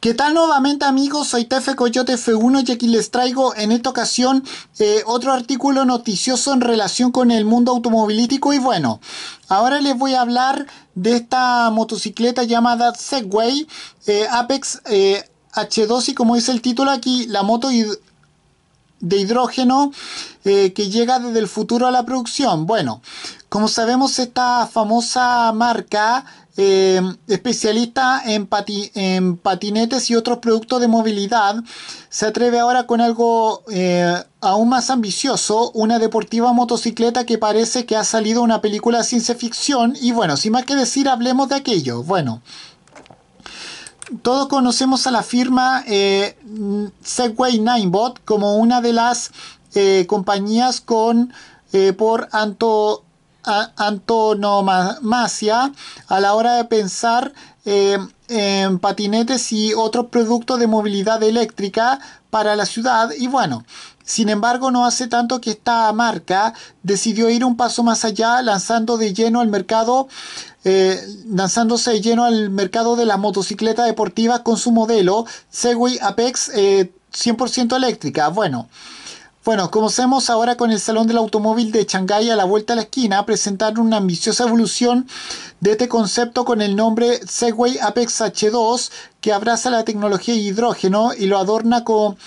¿Qué tal nuevamente amigos? Soy Tefe Coyote F1 y aquí les traigo en esta ocasión eh, otro artículo noticioso en relación con el mundo automovilístico y bueno, ahora les voy a hablar de esta motocicleta llamada Segway eh, Apex H2 eh, y como dice el título aquí, la moto de hidrógeno que llega desde el futuro a la producción. Bueno, como sabemos esta famosa marca eh, especialista en, patinetes y otros productos de movilidad, se atreve ahora con algo eh, aún más ambicioso, una deportiva motocicleta que parece que ha salido una película de ciencia ficción y bueno, sin más que decir, hablemos de aquello. Bueno, todos conocemos a la firma eh, Segway Ninebot como una de las compañías con por anto, antonomasia a la hora de pensar eh, en patinetes y otros productos de movilidad eléctrica para la ciudad y bueno, sin embargo, no hace tanto que esta marca decidió ir un paso más allá, lanzando de lleno al mercado, eh, lanzándose de lleno al mercado de las motocicletas deportivas con su modelo Segway Apex 100% eh, eléctrica. Bueno, bueno, comencemos ahora con el Salón del Automóvil de Shanghái a la vuelta a la esquina. presentar una ambiciosa evolución de este concepto con el nombre Segway Apex H2 que abraza la tecnología de hidrógeno y lo adorna con,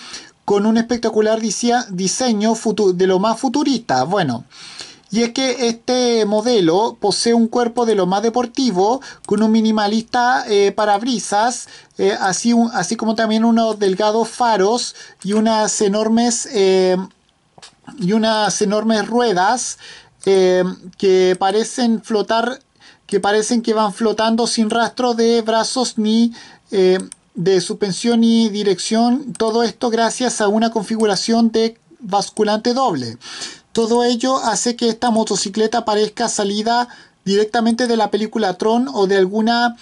con un espectacular diseño de lo más futurista. Bueno, y es que este modelo posee un cuerpo de lo más deportivo, con un minimalista para eh, parabrisas, eh, así, así, como también unos delgados faros y unas enormes, eh, y unas enormes ruedas que parecen flotar, que parecen que van flotando sin rastro de brazos ni de suspensión ni dirección, todo esto gracias a una configuración de basculante doble. Todo ello hace que esta motocicleta parezca salida directamente de la película Tron o de alguna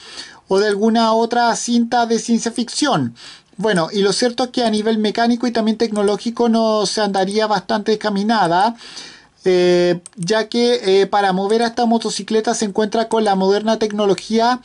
o de alguna otra cinta de ciencia ficción. Bueno, y lo cierto es que a nivel mecánico y también tecnológico no se andaría bastante caminada, eh, ya que eh, para mover a esta motocicleta se encuentra con la moderna tecnología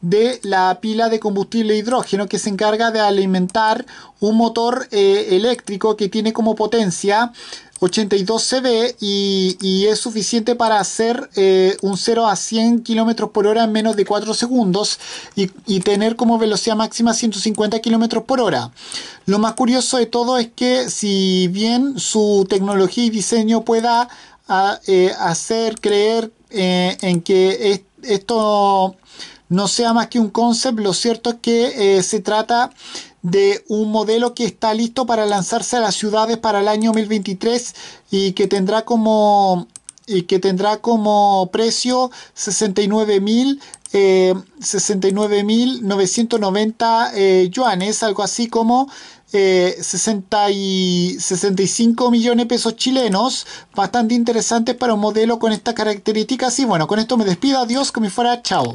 de la pila de combustible e hidrógeno que se encarga de alimentar un motor eh, eléctrico que tiene como potencia 82 CB y, y es suficiente para hacer eh, un 0 a 100 km por hora en menos de 4 segundos y, tener como velocidad máxima 150 km por hora. Lo más curioso de todo es que si bien su tecnología y diseño pueda ah, eh, hacer creer eh, en que esto no sea más que un concept, lo cierto es que eh, se trata de un modelo que está listo para lanzarse a las ciudades para el año 2023 y que tendrá como y que tendrá como precio 69.000 eh, 69.990 eh, yuanes, algo así como eh, y 65 millones de pesos chilenos, bastante interesante para un modelo con estas características. Y bueno, con esto me despido, adiós, que me fuera, chao.